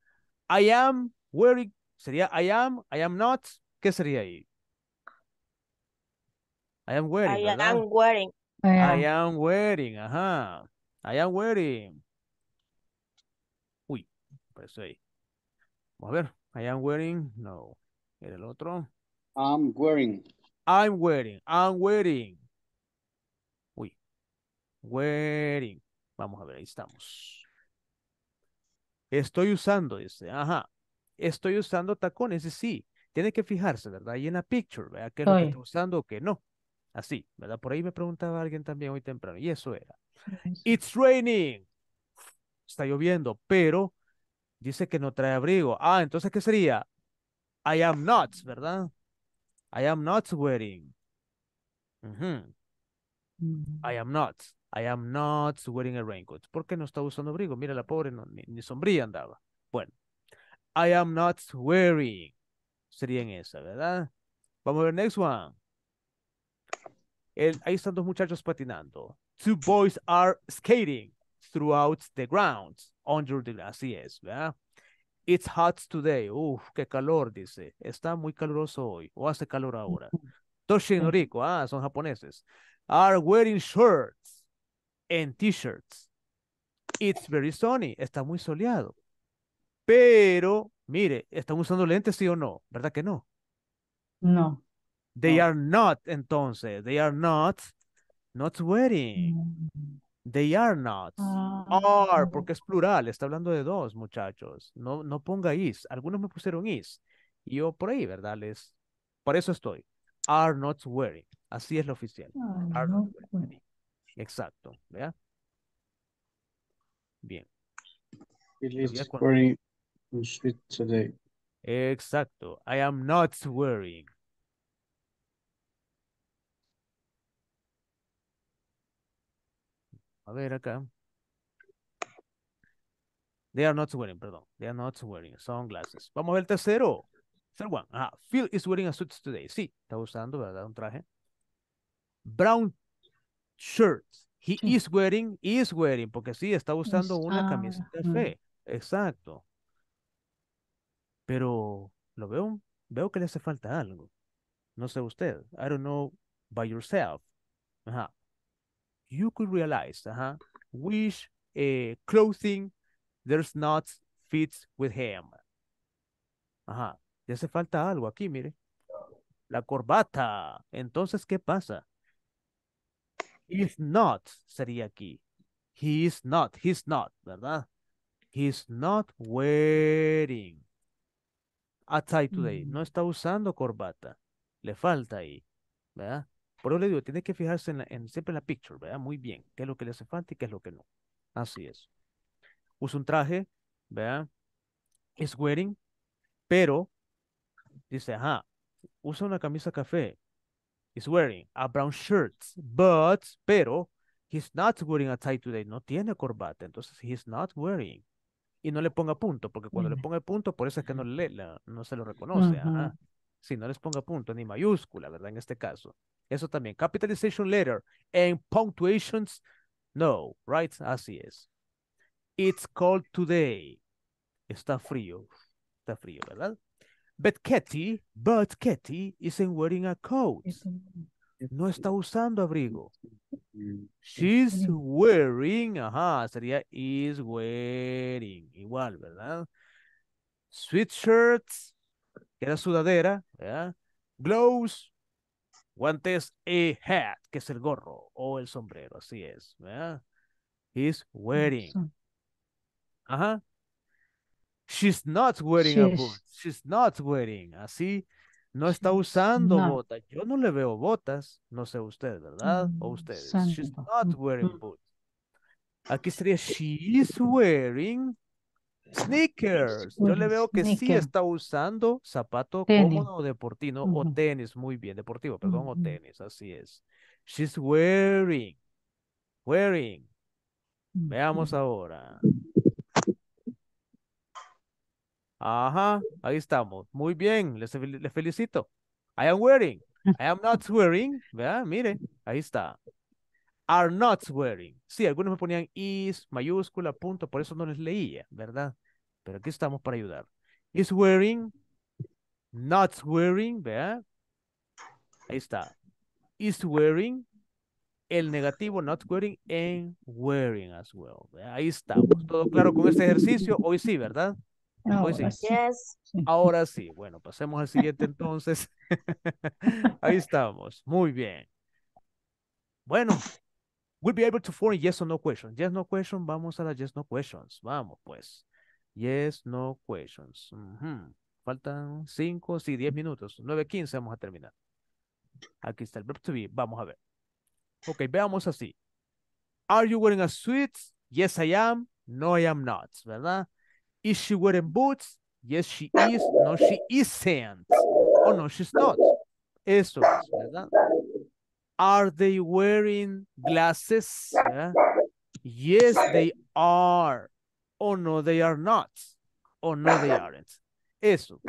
S1: I am wearing, sería I am, I am not, ¿qué sería ahí? I am wearing, I am wearing. I am wearing, ajá. I am wearing. Uy, eso pues ahí. Vamos a ver. I am wearing. No. Era el otro. I'm wearing. I'm wearing. I'm wearing. Uy. Wearing. Vamos a ver, ahí estamos. Estoy usando, dice. Ajá. Estoy usando tacones, sí. Tiene que fijarse, ¿verdad? Ahí en la picture, ¿verdad? ¿Qué no lo usando o qué no? Así, ¿verdad? Por ahí me preguntaba alguien también hoy temprano. Y eso era. It's raining. Está lloviendo, pero dice que no trae abrigo. Ah, entonces, ¿qué sería? I am not, ¿verdad? I am not wearing. Mm. I am not. I am not wearing a raincoat. ¿Por qué no está usando abrigo? Mira, la pobre ni, ni sombría andaba. Bueno, I am not wearing. Sería en esa, ¿verdad? Vamos a ver, next one. ahí están dos muchachos patinando two boys are skating throughout the grounds, under the así es, ¿verdad? It's hot today. Uf, qué calor, dice. Está muy caluroso hoy. O hace calor ahora. Toshinoriko, ah, son japoneses. Are wearing shirts and t-shirts. It's very sunny. Está muy soleado. Pero, mire, ¿están usando lentes, sí o no? ¿Verdad que no? No. They are not, entonces. They are not Not wearing. Mm. They are not. Are, ah. porque es plural, está hablando de dos, muchachos. No, no ponga is. Algunos me pusieron is. Y yo por ahí, ¿verdad? Les... Por eso estoy. Are not wearing. Así es lo oficial. are not wearing. Exacto. ¿Vea? Bien. It Exacto. I am not wearing. A ver acá. They are not wearing, perdón. They are not wearing sunglasses. Vamos a ver el tercero. one. Phil is wearing a suit today. Sí, está usando, ¿verdad? Un traje. Brown shirt. He is wearing, is wearing, porque sí, está usando una camiseta fe Exacto. Pero lo veo, veo que le hace falta algo. No sé usted. I don't know by yourself. Ajá you could realize uh -huh, which eh, clothing there's not fits with him. Ajá, ya hace falta algo aquí, mire. La corbata. Entonces, ¿qué pasa? Is not sería aquí. He is not, he's not, ¿verdad? He's not wearing a tie today. Mm. No está usando corbata. Le falta ahí, ¿verdad? Por eso le digo, tiene que fijarse en, siempre en la picture, ¿verdad? Muy bien, qué es lo que le hace falta y qué es lo que no. Así es. Usa un traje, ¿verdad? Es wearing, pero dice, ajá, usa una camisa café. He's wearing a brown shirt, but, pero, he's not wearing a tie today. No tiene corbata, entonces he's not wearing. Y no le ponga punto, porque cuando le mm. ponga punto, por eso es que no, mm. le, no se lo reconoce. Ajá si no les ponga punto ni mayúscula, ¿verdad? En este caso. Eso también. Capitalization letter and punctuations, no, right? Así es. It's cold today. Está frío. Está frío, ¿verdad? But Katie, but Katie isn't wearing a coat. No está usando abrigo. She's wearing, ajá, sería is wearing, igual, ¿verdad? Sweatshirts era sudadera, ¿verdad? gloves, guantes a hat, que es el gorro o el sombrero, así es. ¿verdad? He's wearing. Ajá. She's not wearing a boot. She's not wearing. Así no está usando botas. Yo no le veo botas. No sé usted, ¿verdad? O mm, ustedes. She's not mm, wearing mm. boots. Aquí sería she wearing Sneakers. Yo le veo que sí está usando zapato cómodo deportivo o tenis, muy bien, deportivo, perdón, o tenis, así es. She's wearing, wearing. Veamos ahora. Ajá, ahí estamos. Muy bien, les, felicito. I am wearing. I am not wearing. Vea, mire, ahí está are not wearing. Sí, algunos me ponían is, mayúscula, punto, por eso no les leía, ¿verdad? Pero aquí estamos para ayudar. Is wearing, not wearing, vea. Ahí está. Is wearing, el negativo, not wearing, and wearing as well. Ahí estamos. ¿Todo claro con este ejercicio? Hoy sí, ¿verdad? Hoy sí. Ahora sí. Bueno, pasemos al siguiente entonces. Ahí estamos. Muy bien. Bueno, we'll be able to form yes or no questions. Yes, no question, vamos a las yes, no questions. Vamos, pues. Yes, no questions. Faltan cinco, sí, diez minutos. 9.15 vamos a terminar. Aquí está el verb to be. Vamos a ver. Ok, veamos así. Are you wearing a suit? Yes, I am. No, I am not. ¿Verdad? Is she wearing boots? Yes, she is. No, she isn't. Oh, no, she's not. Eso es, ¿verdad? Are they wearing glasses? Yes, they are o no they are not, o no they aren't. Eso.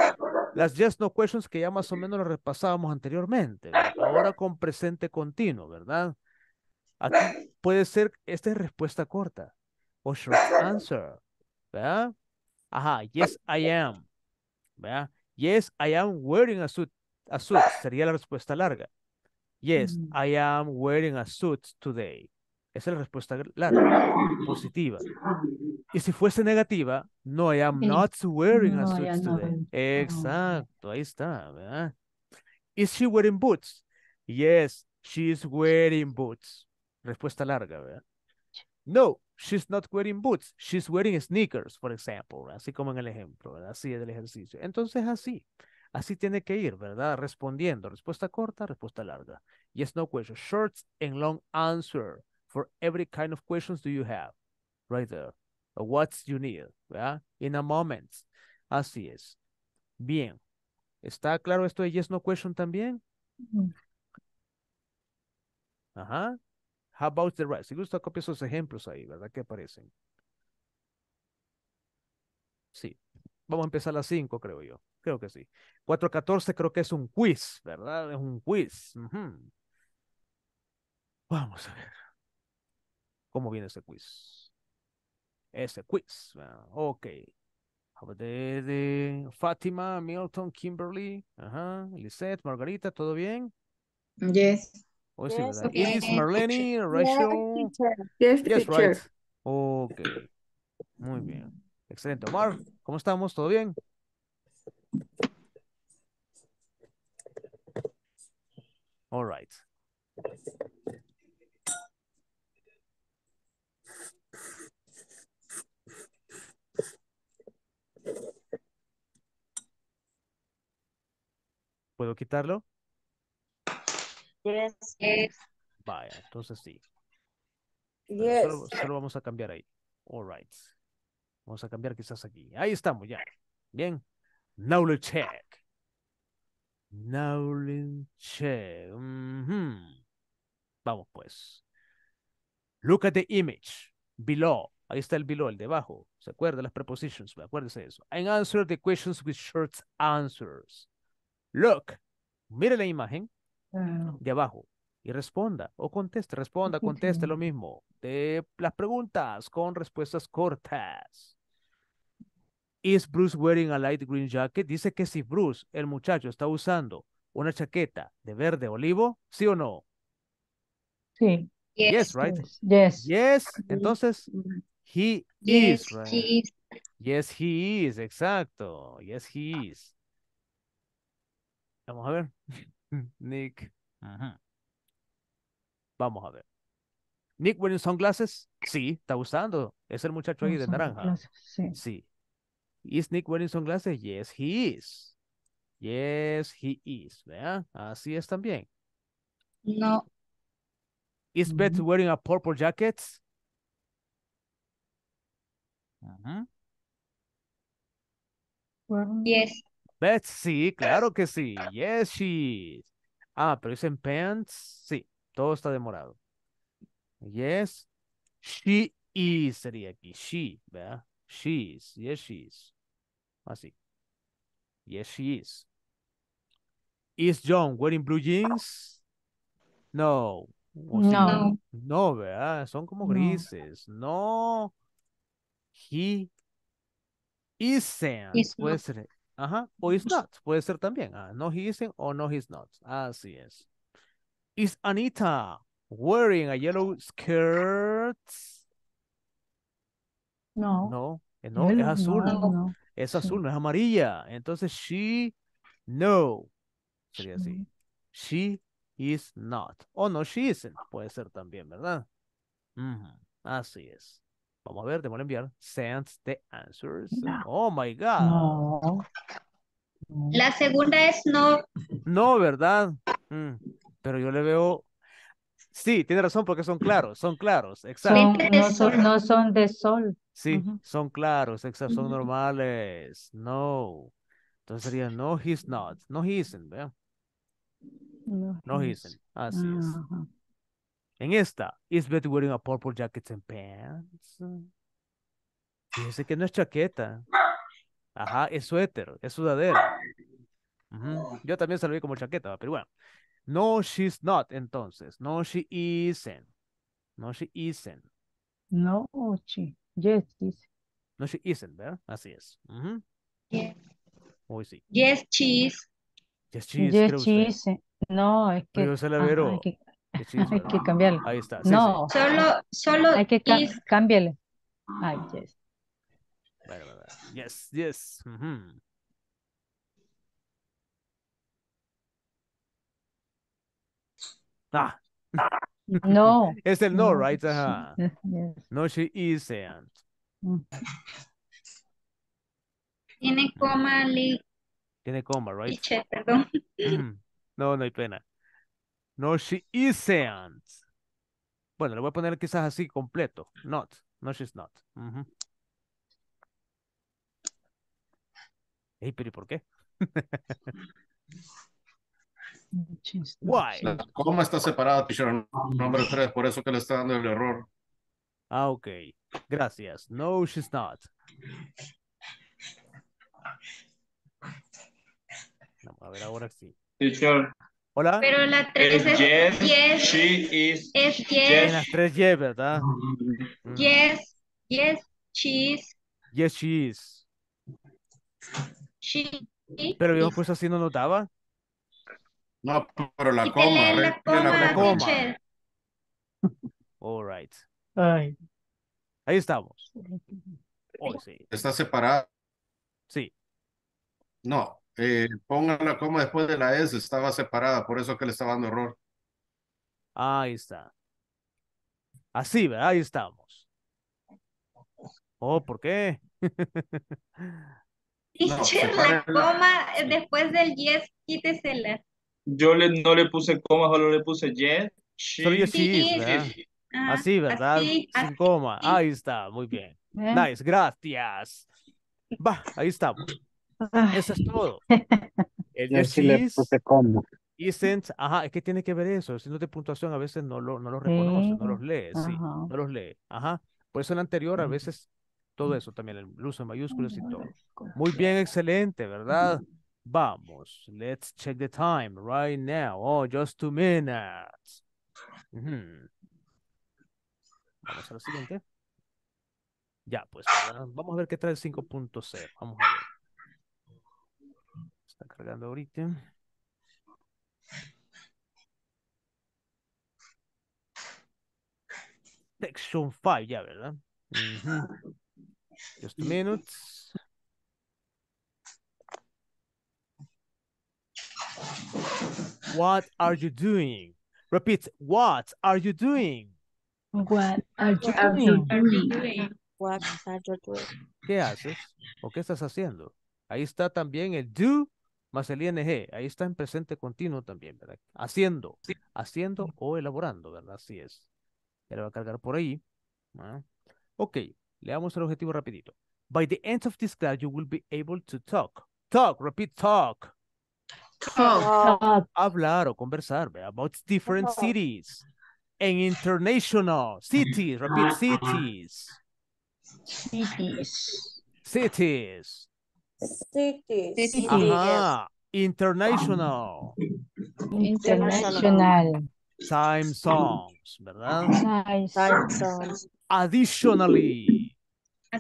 S1: Las yes no questions que ya más o menos las repasábamos anteriormente, ahora con presente continuo, ¿verdad? Aquí puede ser, esta es respuesta corta, o short answer, Ajá, yes I am, ¿verdad? Yes I am wearing a suit, a suit sería la respuesta larga. Yes, mm. I am wearing a suit today. Esa es la respuesta larga, positiva. Y si fuese negativa, no, I am not wearing a suit today. Exacto, ahí está, ¿verdad? Is she wearing boots? Yes, she is wearing boots. Respuesta larga, ¿verdad? No, she's not wearing boots. She's wearing sneakers, por ejemplo. Así como en el ejemplo, ¿verdad? Así es el ejercicio. Entonces, así. Así tiene que ir, ¿verdad? Respondiendo. Respuesta corta, respuesta larga. Yes, no question. Short and long answer for every kind of questions do you have. Right there. What's you need, ¿verdad? In a moment. Así es. Bien. ¿Está claro esto de yes, no question también? Ajá. How about the rest? Si gusta, copia esos ejemplos ahí, ¿verdad? Que aparecen. Sí. Vamos a empezar a las 5, creo yo. Creo que sí. 4.14 creo que es un quiz, ¿verdad? Es un quiz. Vamos a ver. ¿Cómo viene ese quiz? Ese quiz. Ah, ok. Fátima, Milton, Kimberly, Lisette, Margarita, ¿todo bien? Yes. Oh, sí, yes, Marlene, Rachel. Yes, teacher. Yes, Ok. Muy bien. Excelente. Omar, ¿cómo estamos? ¿Todo bien? All right. ¿Puedo quitarlo? Yes. Vaya, entonces sí. Yes. Solo, vamos a cambiar ahí. All right. Vamos a cambiar quizás aquí. Ahí estamos ya. Bien. Knowledge check. Knowledge check. Vamos pues. Look at the image below. Ahí está el below, el debajo. ¿Se acuerdan las prepositions? Acuérdense de eso. And answer the questions with short answers. Look, mire la imagen de abajo y responda o conteste, responda, conteste lo mismo. De las preguntas con respuestas cortas. Is Bruce wearing a light green jacket? Dice que si Bruce, el muchacho, está usando una chaqueta de verde olivo, ¿sí o no? Sí. Yes, right? Yes. Yes. Entonces, he is, right? He is. Yes, he is, exacto. Yes, he is. Vamos a ver. Nick. Vamos a ver. Nick wearing sunglasses? Sí, está usando. Es el muchacho ahí de naranja. Sí. sí. ¿Is Nick wearing sunglasses? Yes, he is. Yes, he is. Así es también. No. ¿Is Beth mm. wearing a purple jacket? Yes. Sí, claro que sí. Yes, she is. Ah, pero dicen pants. Sí, todo está demorado. Yes, she is sería aquí. She, ¿verdad? She is. Yes, she is. Así. Yes, she is. Is John wearing blue jeans? No. no. no, ¿verdad? Son como grises. No. He isn't. Is Puede ser Ajá, o is not, puede ser también. Ah, no, he isn't o no, he's not. Así es. Is Anita wearing a yellow skirt? Eh, no. No, no, es azul. Es azul, no es amarilla. Entonces, she, no. Sería así. She is not. O no, she isn't. Puede ser también, ¿verdad? Así es. Vamos a ver, te voy a enviar. Send the answers. Oh my God. La segunda es no. No, ¿verdad? Mm, pero yo le veo. Sí, tiene razón porque son claros, son claros, exacto. no, son, de sol. Sí, son claros, exacto, son normales. No. Entonces sería no, he's not. No, he isn't, ¿verdad? No, no he isn't. Así es. En esta, is Betty wearing a purple jacket and pants? Fíjese que no es chaqueta. Ajá, es suéter, es sudadera. Yo también se lo vi como chaqueta, pero bueno. No, she's not, entonces. No, she isn't. No, she isn't. No, she. Yes, is. No, she isn't, ¿verdad? Así es. yes. Hoy sí. Yes, she is. Yes, she is. No, es que... Pero se la es que hay que cambiarlo. Ahí está. no. Solo, solo. Hay que ca is... cambiarle. Ay, yes. Vale, vale. Yes, yes. Ah. No. es el no, right? Ajá. No, she isn't. Mm. Tiene coma, Lee. Tiene coma, right? perdón. Mm. no, no hay pena. No, she isn't. Bueno, le voy a poner quizás así completo. Not. No, she's not. pero ¿y por qué? Why? ¿Cómo está separada, teacher. Nombre 3, por eso que le está dando el error. Ah, ok. Gracias. No, she's not. Vamos a ver ahora sí. Teacher. Hola. Pero la 3 es, es, yes, She is. Es yes. yes. Las 3 yes, ¿verdad? Yes. Mm. Yes. She is. Yes, she is. She is. Pero yo pues así, ¿no notaba? No, pero la coma. La coma, la coma. All right. Ay. Ahí estamos. Oh, sí. Está separado. Sí. No. Eh, pongan la coma después de la e S, estaba separada, por eso que le estaba dando error. Ahí está. Así, ¿verdad? Ahí estamos. Oh, ¿por qué? la coma después del yes, quítesela. Yo no le puse coma, solo le puse yes. Sí, ah, así, ¿verdad? Sin coma. Ahí está, muy bien. Nice, gracias. Va, ahí estamos. Eso es todo. El le puse ajá, es que tiene que ver eso. si no de puntuación a veces no, lo, no los reconoce, no los lee, sí, no los lee. Ajá. Por eso el anterior a veces todo eso también, el uso de mayúsculas y todo. Muy bien, excelente, ¿verdad? Vamos, let's check the time right now. Oh, just two minutes. Vamos a la siguiente. Ya, pues, vamos a ver qué trae el 5.0. Vamos a ver. Está cargando ahorita. Section 5 ya, ¿verdad? Just a minute. What are you doing? Repeat, what are you doing? What are you, doing? What are you doing? ¿Qué haces? ¿O qué estás haciendo? Ahí está también el do más el ING, ahí está en presente continuo también, ¿verdad? Haciendo, haciendo o elaborando, ¿verdad? Así es. Ya va a cargar por ahí. ¿ah? Ok, le damos el objetivo rapidito. By the end of this class, you will be able to talk. Talk, repeat, talk. Talk. Hablar o conversar, About different cities. And international cities, repeat, cities. Cities. Cities. Cities. Ah, International. International. Time zones, ¿verdad? Time zones. Additionally.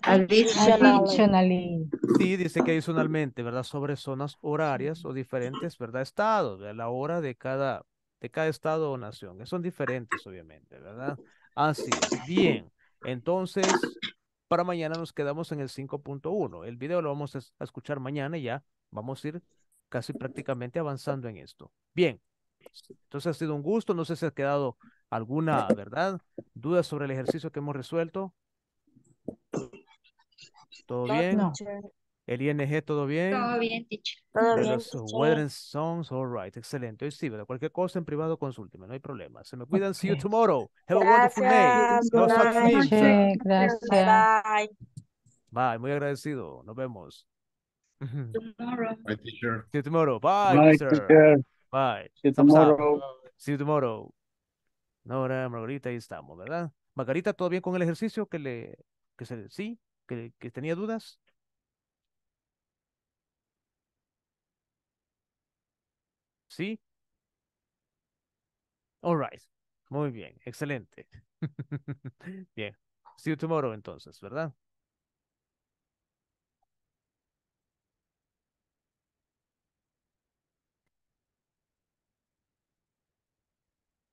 S1: Additionally. Sí, dice que adicionalmente, ¿verdad? Sobre zonas horarias o diferentes, ¿verdad? Estados, de la hora de cada, de cada estado o nación, que son diferentes, obviamente, ¿verdad? Así Bien. Entonces, para mañana nos quedamos en el 5.1. El video lo vamos a escuchar mañana y ya vamos a ir casi prácticamente avanzando en esto. Bien, entonces ha sido un gusto. No sé si ha quedado alguna, ¿verdad? Duda sobre el ejercicio que hemos resuelto. ¿Todo bien? El ING, ¿todo bien? Todo bien, teacher. Todo bien, los Weather Songs, all right. Excelente. Hoy sí, pero Cualquier cosa en privado, consúlteme, no hay problema. Se me cuidan. See you tomorrow. Have a wonderful day. Gracias. Bye. Bye. Muy agradecido. Nos vemos. Tomorrow. Bye, teacher. See you tomorrow. Bye, sir. Teacher. Bye. See you tomorrow. See you tomorrow. Nora, Margarita, ahí estamos, ¿verdad? Margarita, ¿todo bien con el ejercicio que le, que se, sí, que, que tenía dudas? ¿Sí? All right. Muy bien. Excelente. bien. See you tomorrow entonces, ¿verdad?